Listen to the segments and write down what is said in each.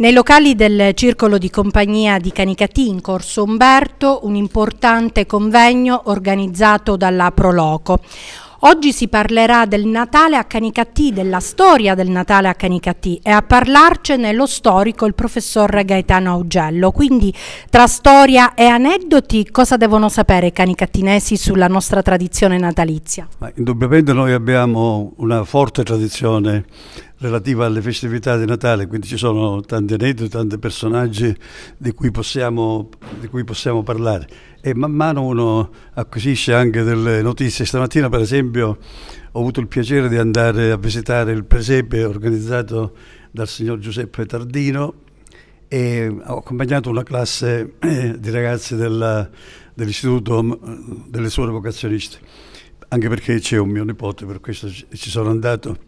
Nei locali del Circolo di Compagnia di Canicatì in Corso Umberto un importante convegno organizzato dalla Proloco. Oggi si parlerà del Natale a Canicattì, della storia del Natale a Canicattì e a parlarcene lo storico il professor Gaetano Augello. Quindi tra storia e aneddoti cosa devono sapere i canicattinesi sulla nostra tradizione natalizia? Ma, indubbiamente noi abbiamo una forte tradizione relativa alle festività di Natale, quindi ci sono tanti aneddoti, tanti personaggi di cui possiamo, di cui possiamo parlare e man mano uno acquisisce anche delle notizie. Stamattina per esempio ho avuto il piacere di andare a visitare il presepe organizzato dal signor Giuseppe Tardino e ho accompagnato una classe eh, di ragazzi della, dell'istituto mm, delle suore vocazioniste, anche perché c'è un mio nipote, per questo ci sono andato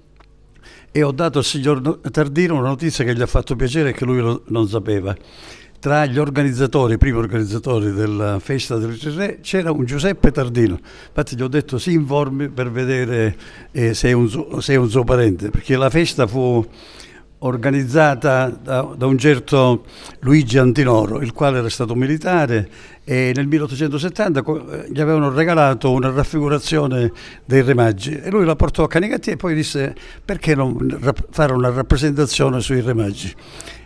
e ho dato al signor Tardino una notizia che gli ha fatto piacere e che lui lo, non sapeva. Tra gli organizzatori, i primi organizzatori della festa del Cirre, c'era un Giuseppe Tardino. Infatti gli ho detto si informi per vedere eh, se, è un, se, è un suo, parente, perché la festa fu organizzata da, da, un certo Luigi Antinoro, il quale era stato militare e nel 1870 eh, gli avevano regalato una raffigurazione dei Re Maggi e lui la portò a Canicattì e poi disse perché non fare una rappresentazione sui Re Maggi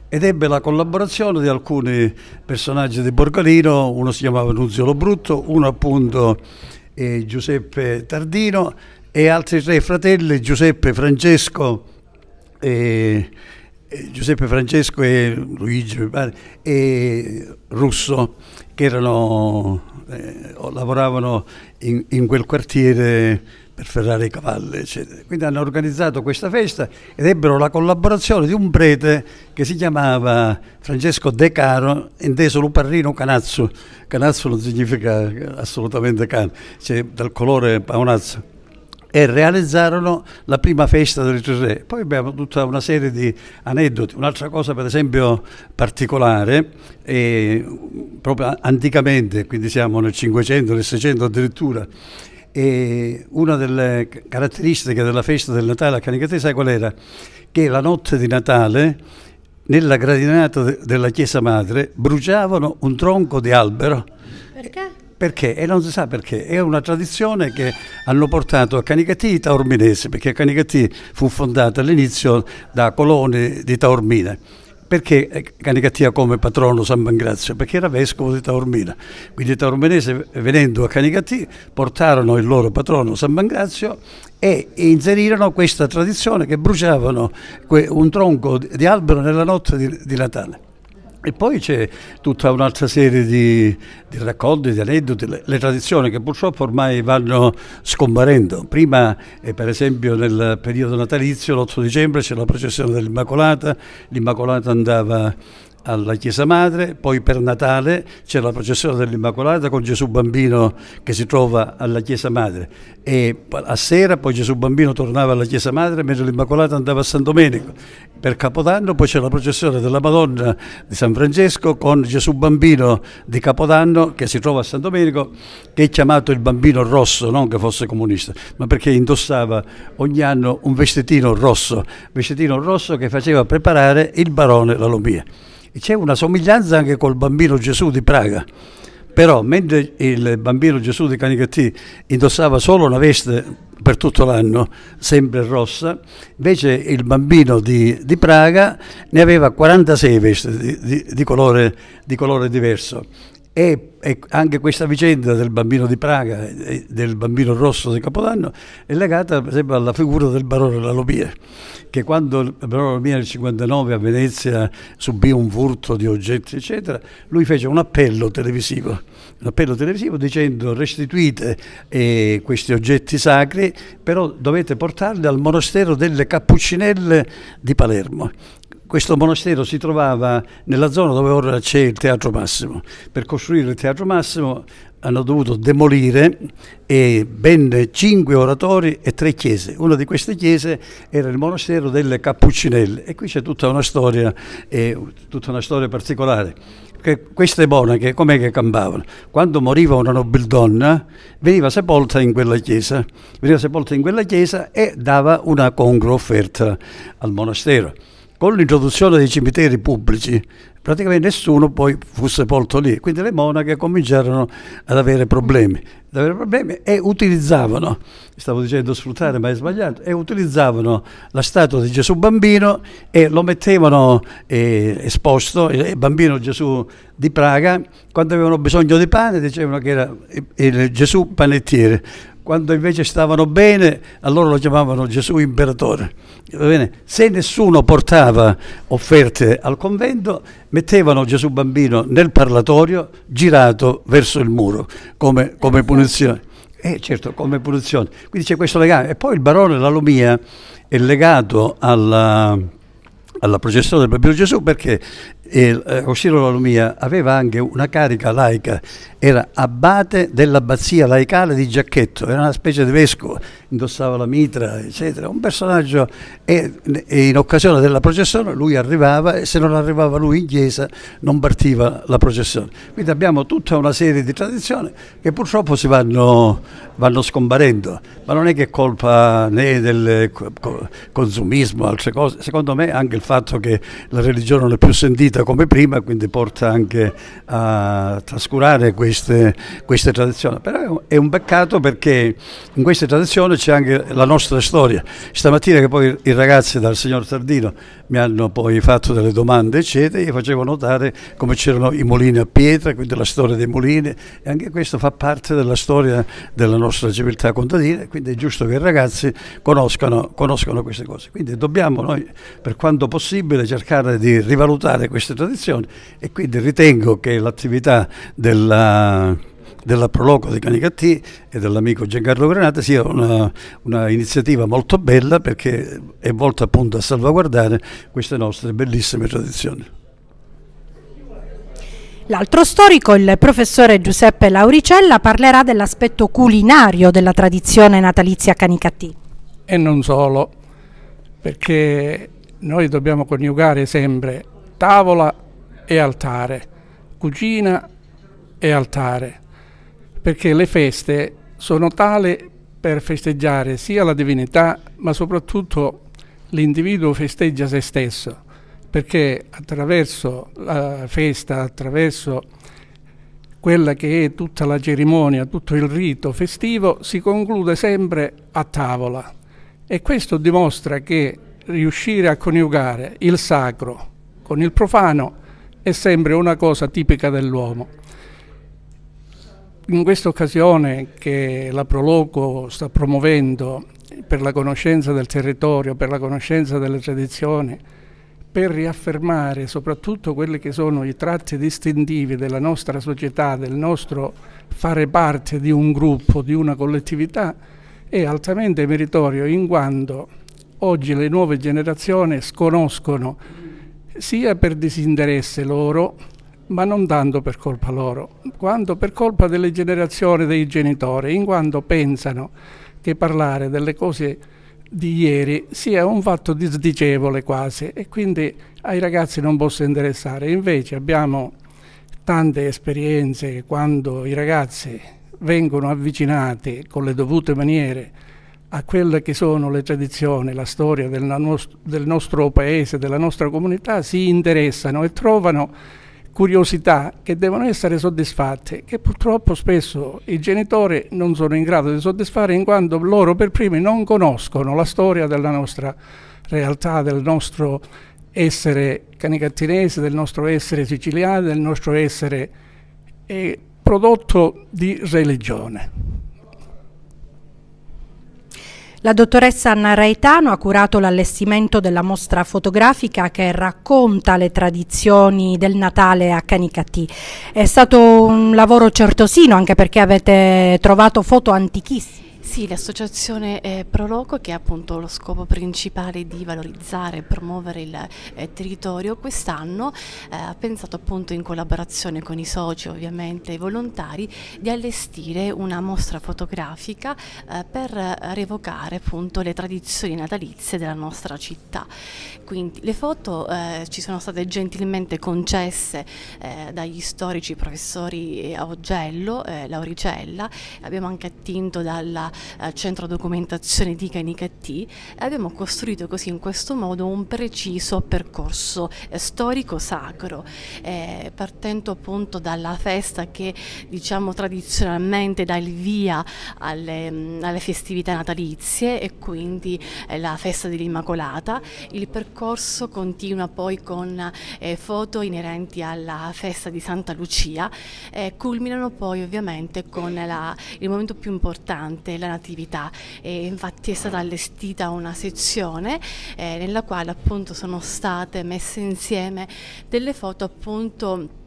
ed ebbe la collaborazione di alcuni personaggi di Borgolino, uno si chiamava Nunzio Brutto, uno appunto eh, Giuseppe Tardino e altri tre fratelli Giuseppe, Francesco, e, e Giuseppe Francesco e Luigi e Russo che erano, eh, lavoravano in, in, quel quartiere per ferrare i cavalli, eccetera. Quindi hanno organizzato questa festa ed ebbero la collaborazione di un prete che si chiamava Francesco De Caro, inteso luparrino canazzo. Canazzo non significa assolutamente cane, cioè dal colore paonazzo e realizzarono la prima festa del Gesù. Poi abbiamo tutta una serie di aneddoti. Un'altra cosa per esempio particolare, è proprio anticamente, quindi siamo nel 500, nel 600 addirittura, e una delle caratteristiche della festa del Natale a Canicatea, sai qual era? Che la notte di Natale nella gradinata de della chiesa madre bruciavano un tronco di albero. Perché? Perché? E non si sa perché. È una tradizione che hanno portato a Canicattì i taorminesi, perché Canicattì fu fondata all'inizio da coloni di Taormina perché eh, Canicatia come patrono San Mangrazio? Perché era vescovo di Taormina. Quindi i taormenesi venendo a Canicatia portarono il loro patrono San Mangrazio e inserirono questa tradizione che bruciavano un tronco di albero nella notte di Natale. E poi c'è tutta un'altra serie di, di racconti, di aneddoti, le, le, tradizioni che purtroppo ormai vanno scomparendo. Prima, eh, per esempio, nel periodo natalizio, l'8 dicembre, c'è la processione dell'Immacolata, l'Immacolata andava alla Chiesa Madre, poi per Natale c'è la processione dell'Immacolata con Gesù Bambino che si trova alla Chiesa Madre e a sera poi Gesù Bambino tornava alla Chiesa Madre mentre l'Immacolata andava a San Domenico. Per Capodanno poi c'è la processione della Madonna di San Francesco con Gesù Bambino di Capodanno che si trova a San Domenico che è chiamato il Bambino Rosso, non che fosse comunista, ma perché indossava ogni anno un vestitino rosso, vestitino rosso che faceva preparare il barone la Lombia c'è una somiglianza anche col bambino Gesù di Praga. Però mentre il bambino Gesù di Canicattì indossava solo una veste per tutto l'anno, sempre rossa, invece il bambino di, di Praga ne aveva 46 vesti di, di, colore, di colore diverso. E, e, anche questa vicenda del bambino di Praga e del bambino rosso di Capodanno è legata per esempio alla figura del barone Lalomir che quando il barone Lalomir nel 59 a Venezia subì un furto di oggetti eccetera lui fece un appello televisivo un appello televisivo dicendo restituite eh, questi oggetti sacri però dovete portarli al monastero delle Cappuccinelle di Palermo questo monastero si trovava nella zona dove ora c'è il Teatro Massimo. Per costruire il Teatro Massimo hanno dovuto demolire ben cinque oratori e tre chiese. Una di queste chiese era il monastero delle Cappuccinelle e qui c'è tutta una storia, eh, tutta una storia particolare. Che queste monache com'è che campavano? Quando moriva una nobildonna veniva sepolta in quella chiesa, veniva sepolta in quella chiesa e dava una congrua offerta al monastero con l'introduzione dei cimiteri pubblici praticamente nessuno poi fu sepolto lì, quindi le monache cominciarono ad avere problemi, ad avere problemi e utilizzavano, stavo dicendo sfruttare ma è sbagliato, e utilizzavano la statua di Gesù bambino e lo mettevano eh, esposto, il eh, bambino Gesù di Praga, quando avevano bisogno di pane dicevano che era eh, Gesù panettiere, quando invece stavano bene, allora lo chiamavano Gesù imperatore. Se nessuno portava offerte al convento, mettevano Gesù bambino nel parlatorio girato verso il muro come, come punizione. Eh, certo, come punizione. Quindi c'è questo legame. E poi il barone Lalomia è legato alla, alla processione del Bambino Gesù perché e eh, Rosciro Lalomia aveva anche una carica laica, era abate dell'abbazia laicale di Giacchetto, era una specie di vescovo, indossava la mitra, eccetera, un personaggio e, e in occasione della processione lui arrivava e se non arrivava lui in chiesa non partiva la processione. Quindi abbiamo tutta una serie di tradizioni che purtroppo si vanno, vanno scomparendo, ma non è che è colpa né del consumismo, altre cose, secondo me anche il fatto che la religione non è più sentita vita come prima, quindi porta anche a trascurare queste, queste tradizioni. Però è un peccato perché in queste tradizioni c'è anche la nostra storia. Stamattina che poi i ragazzi dal signor Tardino mi hanno poi fatto delle domande, eccetera, e facevo notare come c'erano i mulini a pietra, quindi la storia dei mulini, e anche questo fa parte della storia della nostra civiltà contadina, quindi è giusto che i ragazzi conoscano, conoscano queste cose. Quindi dobbiamo noi, per quanto possibile, cercare di rivalutare queste queste tradizioni e quindi ritengo che l'attività della della Proloco dei Canicattì e dell'amico Giancarlo Granata sia una, una, iniziativa molto bella perché è volta appunto a salvaguardare queste nostre bellissime tradizioni. L'altro storico, il professore Giuseppe Lauricella, parlerà dell'aspetto culinario della tradizione natalizia Canicattì. E non solo, perché noi dobbiamo coniugare sempre tavola e altare, cucina e altare, perché le feste sono tali per festeggiare sia la divinità, ma soprattutto l'individuo festeggia se stesso, perché attraverso la festa, attraverso quella che è tutta la cerimonia, tutto il rito festivo, si conclude sempre a tavola. E questo dimostra che riuscire a coniugare il sacro, con il profano è sempre una cosa tipica dell'uomo. In questa occasione che la Proloco sta promuovendo per la conoscenza del territorio, per la conoscenza delle tradizioni, per riaffermare soprattutto quelli che sono i tratti distintivi della nostra società, del nostro fare parte di un gruppo, di una collettività, è altamente meritorio in quanto oggi le nuove generazioni sconoscono sia per disinteresse loro, ma non tanto per colpa loro, quanto per colpa delle generazioni dei genitori, in quanto pensano che parlare delle cose di ieri sia un fatto disdicevole quasi e quindi ai ragazzi non possa interessare. Invece abbiamo tante esperienze che quando i ragazzi vengono avvicinati con le dovute maniere a quelle che sono le tradizioni, la storia del, nostro, del nostro paese, della nostra comunità, si interessano e trovano curiosità che devono essere soddisfatte, che purtroppo spesso i genitori non sono in grado di soddisfare in quanto loro per primi non conoscono la storia della nostra realtà, del nostro essere canicattinese, del nostro essere siciliano, del nostro essere eh, prodotto di religione. La dottoressa Anna Raetano ha curato l'allestimento della mostra fotografica che racconta le tradizioni del Natale a Canicattì. È stato un lavoro certosino anche perché avete trovato foto antichissime. Sì, l'associazione eh, Proloco che ha appunto lo scopo principale di valorizzare e promuovere il eh, territorio quest'anno eh, ha pensato appunto in collaborazione con i soci ovviamente e i volontari di allestire una mostra fotografica eh, per revocare appunto le tradizioni natalizie della nostra città. Quindi le foto eh, ci sono state gentilmente concesse eh, dagli storici professori a Augello, Lauricella, abbiamo anche attinto dalla eh, centro documentazione di Canicattì e abbiamo costruito così in questo modo un preciso percorso eh, storico sacro, eh, partendo appunto dalla festa che diciamo tradizionalmente dà il via alle, mh, mm, alle festività natalizie e quindi la festa dell'Immacolata, il percorso continua poi con eh, foto inerenti alla festa di Santa Lucia, e eh, culminano poi ovviamente con la, il momento più importante, la attività e infatti è stata allestita una sezione eh, nella quale appunto sono state messe insieme delle foto appunto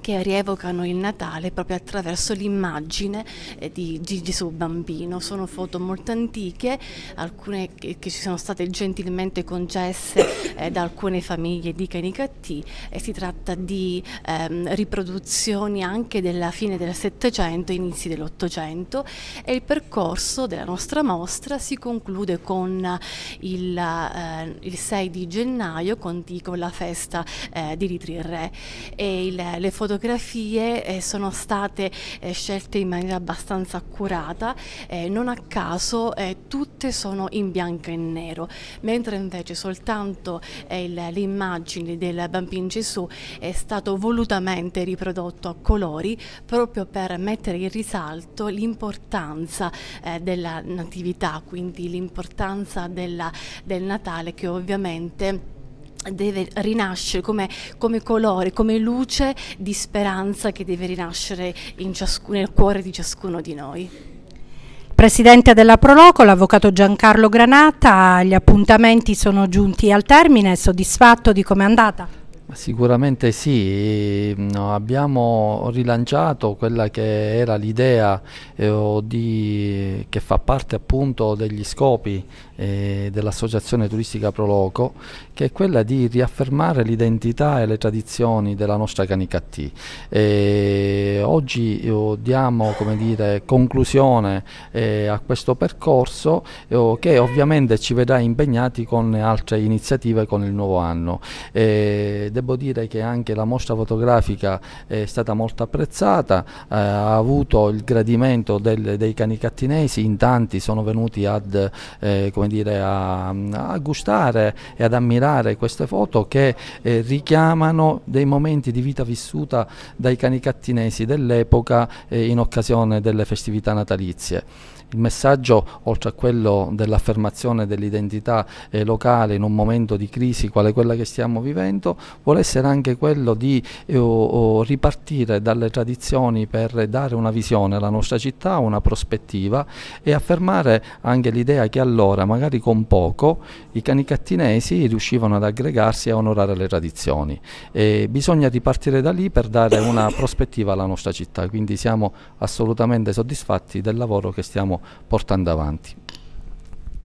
che rievocano il Natale proprio attraverso l'immagine eh, di, di, Gesù bambino. Sono foto molto antiche, alcune che, ci sono state gentilmente concesse eh, da alcune famiglie di Canicattì e si tratta di ehm, riproduzioni anche della fine del Settecento, inizi dell'Ottocento e il percorso della nostra mostra si conclude con il, eh, il 6 di gennaio con, con la festa eh, di Ritri Re e il, le fotografie eh, sono state eh, scelte in maniera abbastanza accurata, eh, non a caso eh, tutte sono in bianco e nero, mentre invece soltanto eh, l'immagine del bambino Gesù è stato volutamente riprodotto a colori proprio per mettere in risalto l'importanza eh, della natività, quindi l'importanza del Natale che ovviamente deve rinascere come, come, colore, come luce di speranza che deve rinascere ciascuno, nel cuore di ciascuno di noi. Presidente della Proloco, l'avvocato Giancarlo Granata, gli appuntamenti sono giunti al termine, soddisfatto di come è andata? Sicuramente sì, ehm, no, abbiamo rilanciato quella che era l'idea eh, che fa parte appunto degli scopi eh, dell'Associazione Turistica Proloco, che è quella di riaffermare l'identità e le tradizioni della nostra Canicattì. Eh, oggi oh, diamo dire, conclusione eh, a questo percorso eh, oh, che ovviamente ci vedrà impegnati con altre iniziative con il nuovo anno. devo dire che anche la mostra fotografica è stata molto apprezzata, eh, ha avuto il gradimento del, dei canicattinesi, in tanti sono venuti ad eh, dire, a, a, gustare e ad ammirare queste foto che eh, richiamano dei momenti di vita vissuta dai cani cattinesi dell'epoca eh, in occasione delle festività natalizie. Il messaggio, oltre a quello dell'affermazione dell'identità eh, locale in un momento di crisi quale quella che stiamo vivendo, vuole essere anche quello di eh, oh, ripartire dalle tradizioni per dare una visione alla nostra città, una prospettiva e affermare anche l'idea che allora, magari con poco, i canicattinesi riuscivano ad aggregarsi e a onorare le tradizioni. E bisogna ripartire da lì per dare una prospettiva alla nostra città, quindi siamo assolutamente soddisfatti del lavoro che stiamo portando avanti.